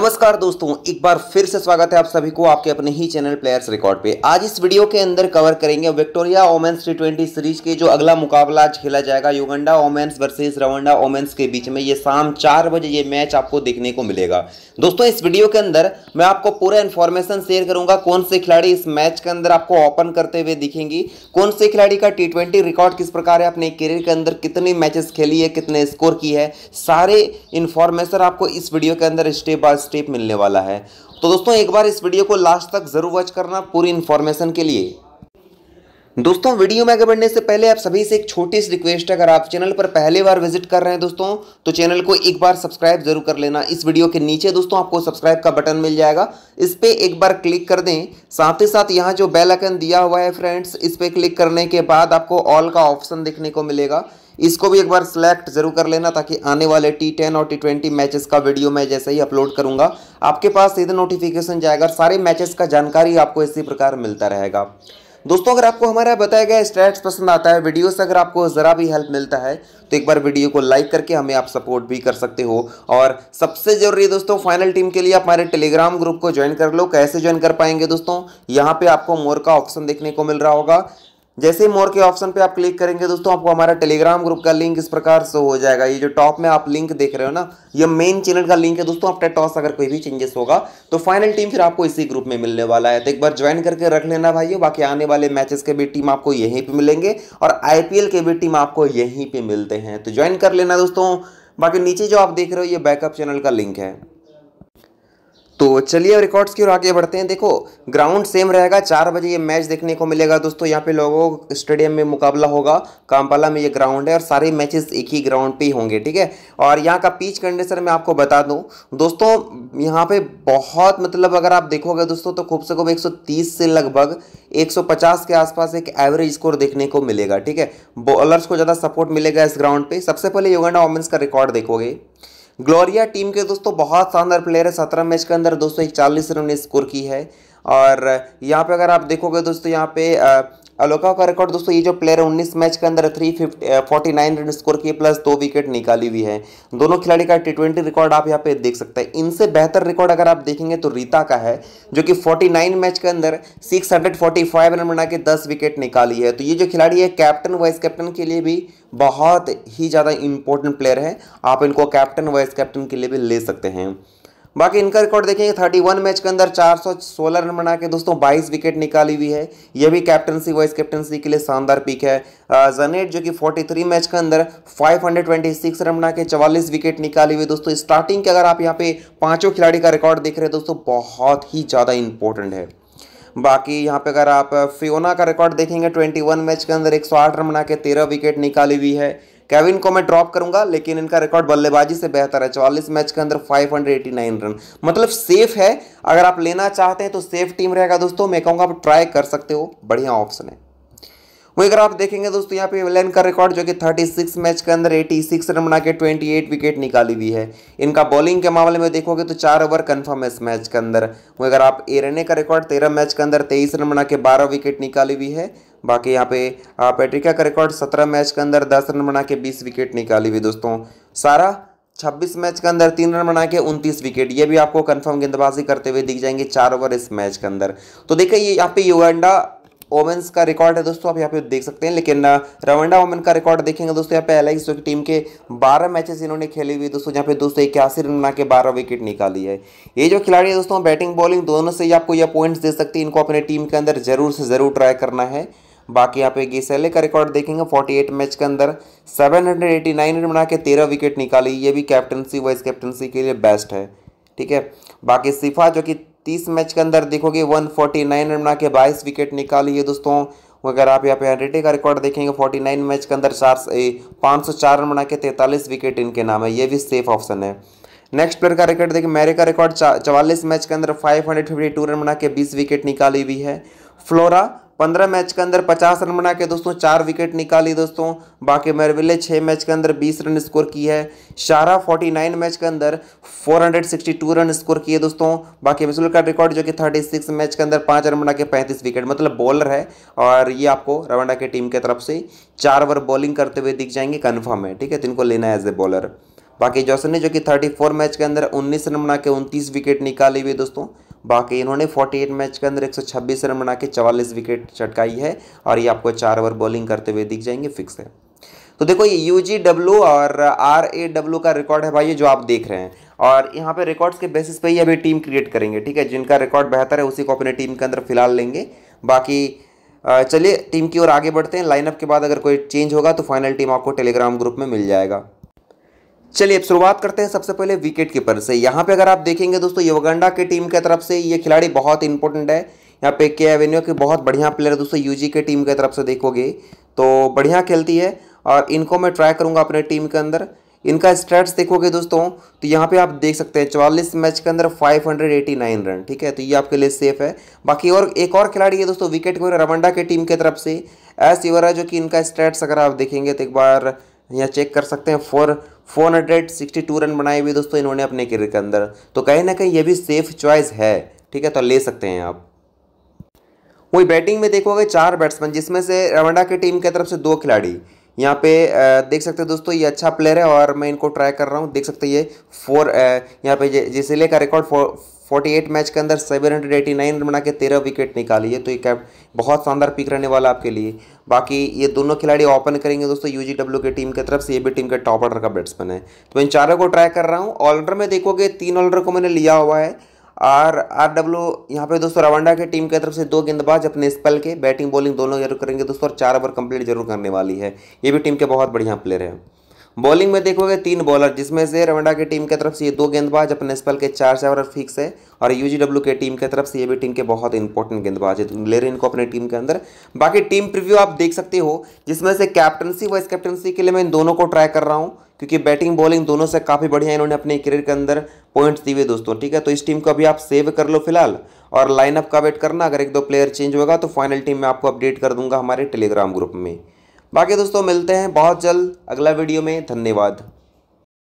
नमस्कार दोस्तों एक बार फिर से स्वागत है आप सभी को आपके अपने ही चैनल प्लेयर्स रिकॉर्ड पे आज इस वीडियो के अंदर कवर करेंगे विक्टोरिया ओमेंस टी सीरीज के जो अगला मुकाबला खेला जाएगा Uganda women's versus Rwanda women's के बीच में ये शाम चार बजे ये मैच आपको देखने को मिलेगा दोस्तों इस वीडियो के अंदर मैं आपको पूरा इन्फॉर्मेशन शेयर करूंगा कौन से खिलाड़ी इस मैच के अंदर आपको ओपन करते हुए दिखेंगी कौन से खिलाड़ी का टी रिकॉर्ड किस प्रकार है अपने करियर के अंदर कितनी मैचेस खेली है कितने स्कोर की है सारे इन्फॉर्मेशन आपको इस वीडियो के अंदर स्टेप बाय स्टेप मिलने वाला है तो दोस्तों एक बार इस वीडियो को लास्ट तक ज़रूर वॉच करना पूरी इन्फॉर्मेशन के लिए दोस्तों वीडियो में आगे बढ़ने से पहले आप सभी से एक छोटी सी रिक्वेस्ट है अगर आप चैनल पर पहली बार विजिट कर रहे हैं दोस्तों तो चैनल को एक बार सब्सक्राइब जरूर कर लेना इस वीडियो के नीचे दोस्तों आपको सब्सक्राइब का बटन मिल जाएगा इस पर एक बार क्लिक कर दें साथ ही साथ यहाँ जो बेल आइकन दिया हुआ है फ्रेंड्स इस पर क्लिक करने के बाद आपको ऑल का ऑप्शन देखने को मिलेगा इसको भी एक बार सिलेक्ट जरूर कर लेना ताकि आने वाले टी टेन और टी ट्वेंटी मैचेस का वीडियो मैं जैसे ही अपलोड करूंगा आपके पास सीधे नोटिफिकेशन जाएगा सारे मैचेस का जानकारी आपको इसी प्रकार मिलता रहेगा दोस्तों अगर आपको हमारा बताया गया स्टैट्स पसंद आता है वीडियो से अगर आपको ज़रा भी हेल्प मिलता है तो एक बार वीडियो को लाइक करके हमें आप सपोर्ट भी कर सकते हो और सबसे ज़रूरी दोस्तों फाइनल टीम के लिए आप हमारे टेलीग्राम ग्रुप को ज्वाइन कर लो कैसे ज्वाइन कर पाएंगे दोस्तों यहाँ पर आपको मोर का ऑप्शन देखने को मिल रहा होगा जैसे ही मोर के ऑप्शन पे आप क्लिक करेंगे दोस्तों आपको हमारा टेलीग्राम ग्रुप का लिंक इस प्रकार से हो जाएगा ये जो टॉप में आप लिंक देख रहे हो ना ये मेन चैनल का लिंक है दोस्तों आपका टॉस अगर कोई भी चेंजेस होगा तो फाइनल टीम फिर आपको इसी ग्रुप में मिलने वाला है तो एक बार ज्वाइन करके रख लेना भाई बाकी आने वाले मैचेस के भी टीम आपको यहीं पर मिलेंगे और आई के भी टीम आपको यहीं पर मिलते हैं तो ज्वाइन कर लेना दोस्तों बाकी नीचे जो आप देख रहे हो ये बैकअप चैनल का लिंक है तो चलिए अब रिकॉर्ड्स की ओर आगे बढ़ते हैं देखो ग्राउंड सेम रहेगा चार बजे ये मैच देखने को मिलेगा दोस्तों यहाँ पे लोगों स्टेडियम में मुकाबला होगा कामपाला में ये ग्राउंड है और सारे मैचेस एक ही ग्राउंड पे ही होंगे ठीक है और यहाँ का पीच कंडीशन मैं आपको बता दूँ दोस्तों यहाँ पे बहुत मतलब अगर आप देखोगे दोस्तों तो खूब से खूब एक से लगभग एक के आसपास एक एवरेज स्कोर देखने को मिलेगा ठीक है बॉलर्स को ज़्यादा सपोर्ट मिलेगा इस ग्राउंड पर सबसे पहले योगेंडा वोमेंस का रिकॉर्ड देखोगे ग्लोरिया टीम के दोस्तों बहुत शानदार प्लेयर है सत्रह मैच के अंदर दोस्तों एक चालीस रन स्कोर की है और यहाँ पे अगर आप देखोगे दोस्तों यहाँ पे अलोका का रिकॉर्ड दोस्तों ये जो प्लेयर है उन्नीस मैच के अंदर three forty nine run score किए प्लस दो विकेट निकाली हुई है दोनों खिलाड़ी का टी ट्वेंटी रिकॉर्ड आप यहाँ पे देख सकते हैं इनसे बेहतर रिकॉर्ड अगर आप देखेंगे तो रीता का है जो कि फोर्टी नाइन मैच के अंदर six hundred forty five run बना के दस विकेट निकाली है तो ये जो खिलाड़ी है कैप्टन वाइस कैप्टन के लिए भी बहुत ही ज़्यादा इंपॉर्टेंट प्लेयर है आप इनको कैप्टन वाइस कैप्टन के लिए भी ले सकते हैं बाकी इनका रिकॉर्ड देखेंगे 31 मैच के अंदर 416 रन बना के दोस्तों 22 विकेट निकाली हुई है यह भी कैप्टनसी वाइस कैप्टनसी के लिए शानदार पिक है जनेट जो कि 43 मैच के अंदर 526 रन बना के 44 विकेट निकाली हुई दोस्तों स्टार्टिंग के अगर आप यहाँ पे पांचों खिलाड़ी का रिकॉर्ड देख रहे हैं दोस्तों बहुत ही ज़्यादा इंपॉर्टेंट है बाकी यहाँ पे अगर आप फियोना का रिकॉर्ड देखेंगे 21 मैच के अंदर 108 रन बना के 13 विकेट निकाली हुई है केविन को मैं ड्रॉप करूंगा लेकिन इनका रिकॉर्ड बल्लेबाजी से बेहतर है चौवालीस मैच के अंदर 589 रन मतलब सेफ है अगर आप लेना चाहते हैं तो सेफ टीम रहेगा दोस्तों मैं कहूँगा आप ट्राई कर सकते हो बढ़िया ऑप्शन है वहीं अगर आप देखेंगे दोस्तों यहाँ पे इंग्लैंड का रिकॉर्ड जो कि 36 मैच के अंदर 86 रन बना के ट्वेंटी विकेट निकाली हुई है इनका बॉलिंग के मामले में देखोगे तो चार ओवर कन्फर्म है इस मैच के अंदर वहीं अगर आप एरने का रिकॉर्ड 13 मैच के अंदर 23 रन बना के 12 विकेट निकाली हुई है बाकी यहाँ पे पेट्रिका का रिकॉर्ड सत्रह मैच के अंदर दस रन बना के बीस विकेट निकाली हुई दोस्तों सारा छब्बीस मैच के अंदर तीन रन बना के उनतीस विकेट ये भी आपको कंफर्म गेंदबाजी करते हुए दिख जाएंगे चार ओवर इस मैच के अंदर तो देखिए ये यहाँ पे युगांडा ओमेंस का रिकॉर्ड है दोस्तों आप यहाँ पे देख सकते हैं लेकिन रवंडा ओमेन का रिकॉर्ड देखेंगे दोस्तों यहाँ पे एल आई की टीम के 12 मैचेस इन्होंने खेले हुई दोस्तों यहाँ पे दोस्तों इक्यासी रन बना के 12 विकेट निकाली है ये जो खिलाड़ी है दोस्तों बैटिंग बॉलिंग दोनों से ही आपको यह पॉइंट्स दे सकते हैं इनको अपने टीम के अंदर जरूर से जरूर ट्राई करना है बाकी यहाँ पे सैले का रिकॉर्ड देखेंगे 48 मैच के अंदर 789 रन बना के तेरह विकेट निकाली ये भी कैप्टनसी वाइस कैप्टनसी के लिए बेस्ट है ठीक है बाकी सिफा जो कि 30 मैच के अंदर देखोगे 149 रन बना के बाईस विकेट निकाली है दोस्तों अगर आप यहाँ पे हंड्रेडे का रिकॉर्ड देखेंगे 49 मैच के अंदर चार पाँच सौ चार रन बना के तैंतालीस विकेट इनके नाम है ये भी सेफ ऑप्शन है नेक्स्ट प्लेयर का रिकॉर्ड देखिए मेरे का रिकॉर्ड चवालीस मैच के अंदर फाइव रन बना के बीस विकेट निकाली हुई है फ्लोरा पंद्रह मैच के अंदर पचास रन बना के दोस्तों चार विकेट निकाली दोस्तों बाकी मेरविले छः मैच के अंदर बीस रन स्कोर की है शारा फोर्टी नाइन मैच के अंदर four hundred sixty two run score किए दोस्तों बाकी मिसुल का रिकॉर्ड जो कि थर्टी सिक्स मैच के अंदर पाँच रन बना के पैंतीस विकेट मतलब बॉलर है और ये आपको रवांडा की टीम की तरफ से चार ओवर बॉलिंग करते हुए दिख जाएंगे कन्फर्म है ठीक है तो लेना है एज ए बॉलर बाकी जॉसन ने जो कि थर्टी फोर मैच के अंदर उन्नीस रन बना के उनतीस विकेट निकाली हुई दोस्तों बाकी इन्होंने 48 मैच के अंदर 126 रन बना के चवालीस विकेट चटकाई है और ये आपको चार ओवर बॉलिंग करते हुए दिख जाएंगे फिक्स है तो देखो ये यू जी डब्ल्यू और आर ए डब्ल्यू का रिकॉर्ड है भाई ये जो आप देख रहे हैं और यहाँ पे रिकॉर्ड्स के बेसिस पे ही अभी टीम क्रिएट करेंगे ठीक है जिनका रिकॉर्ड बेहतर है उसी को अपने टीम के अंदर फिलहाल लेंगे बाकी चलिए टीम की ओर आगे बढ़ते हैं लाइनअप के बाद अगर कोई चेंज होगा तो फाइनल टीम आपको टेलीग्राम ग्रुप में मिल जाएगा चलिए अब शुरुआत करते हैं सबसे पहले विकेट कीपर से यहाँ पे अगर आप देखेंगे दोस्तों युवगंडा की टीम के तरफ से ये खिलाड़ी बहुत इंपॉर्टेंट है यहाँ पे के एवेन्यू के बहुत बढ़िया प्लेयर है दोस्तों यूजी के टीम के तरफ से देखोगे तो बढ़िया खेलती है और इनको मैं ट्राई करूँगा अपने टीम के अंदर इनका स्टेट्स देखोगे दोस्तों तो यहाँ पे आप देख सकते हैं चौवालीस मैच के अंदर 589 रन ठीक है तो ये आपके लिए सेफ है बाकी और एक और खिलाड़ी है दोस्तों विकेट कीपर रवंडा के टीम की तरफ से एस युवराज जो कि इनका स्टेट्स अगर आप देखेंगे तो एक बार यहाँ चेक कर सकते हैं four four hundred sixty two run बनाए हुए दोस्तों इन्होंने अपने करियर के अंदर तो कहीं ना कहीं ये भी सेफ चॉइस है ठीक है तो ले सकते हैं आप वही बैटिंग में देखोगे चार बैट्समैन जिसमें से रवंडा की टीम की तरफ से दो खिलाड़ी यहाँ पे देख सकते हैं दोस्तों ये अच्छा प्लेयर है और मैं इनको ट्राई कर रहा हूँ देख सकते हैं ये फोर यहाँ पे जिसले का record four forty eight match के अंदर seven hundred eighty nine run बना के तेरह विकेट निकाली है तो ये कैप बहुत शानदार पिक रहने वाला आपके लिए बाकी ये दोनों खिलाड़ी ओपन करेंगे दोस्तों यू डब्ल्यू की टीम की तरफ से ये भी टीम के टॉप ऑर्डर का बैट्समैन है तो इन चारों को ट्राई कर रहा हूँ ऑलराउंडर में देखोगे तीन ऑलराउंडर को मैंने लिया हुआ है आर आर डब्ल्यू यहाँ पे दोस्तों रवांडा के टीम की तरफ से दो गेंदबाज अपने स्पेल के बैटिंग बॉलिंग दोनों जरूर करेंगे दोस्तों और चार ओवर कंप्लीट जरूर करने वाली है ये भी टीम के बहुत बढ़िया प्लेयर हैं बॉलिंग में देखोगे तीन बॉलर जिसमें से रवंडा की टीम की तरफ से ये दो गेंदबाज अपने नेस्पल के चार ओवर फिक्स है और डब्ल्यू के टीम की तरफ से ये भी टीम के बहुत इंपॉर्टेंट गेंदबाज है तो ले रहे इनको अपने टीम के अंदर बाकी टीम प्रिव्यू आप देख सकते हो जिसमें से कैप्टनसी वाइस कैप्टनसी के लिए मैं इन दोनों को ट्राई कर रहा हूँ क्योंकि बैटिंग बॉलिंग दोनों से काफ़ी बढ़िया इन्होंने अपने करियर के अंदर पॉइंट्स दिए दोस्तों ठीक है तो इस टीम को अभी आप सेव कर लो फिलहाल और लाइनअप का वेट करना अगर एक दो प्लेयर चेंज होगा तो फाइनल टीम में आपको अपडेट कर दूंगा हमारे टेलीग्राम ग्रुप में बाकी दोस्तों मिलते हैं बहुत जल्द अगला वीडियो में धन्यवाद